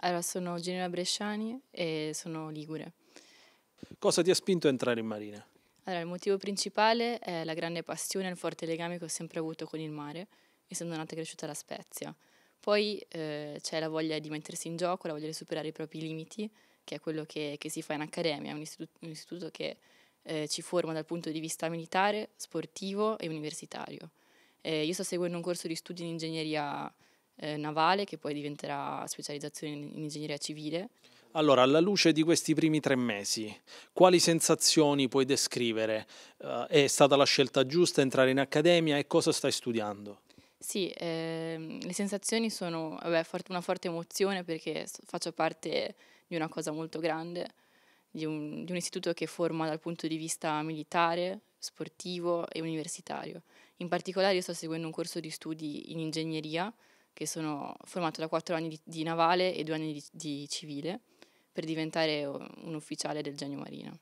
Allora, sono Genera Bresciani e sono Ligure. Cosa ti ha spinto a entrare in marina? Allora, il motivo principale è la grande passione e il forte legame che ho sempre avuto con il mare, essendo nata e cresciuta alla Spezia. Poi eh, c'è la voglia di mettersi in gioco, la voglia di superare i propri limiti, che è quello che, che si fa in accademia, un istituto, un istituto che eh, ci forma dal punto di vista militare, sportivo e universitario. Eh, io sto seguendo un corso di studi in ingegneria eh, navale che poi diventerà specializzazione in ingegneria civile. Allora, alla luce di questi primi tre mesi, quali sensazioni puoi descrivere? Eh, è stata la scelta giusta entrare in accademia e cosa stai studiando? Sì, eh, le sensazioni sono vabbè, una forte emozione perché faccio parte di una cosa molto grande, di un, di un istituto che forma dal punto di vista militare, sportivo e universitario. In particolare io sto seguendo un corso di studi in ingegneria, che sono formato da quattro anni di, di navale e due anni di, di civile per diventare uh, un ufficiale del genio marino.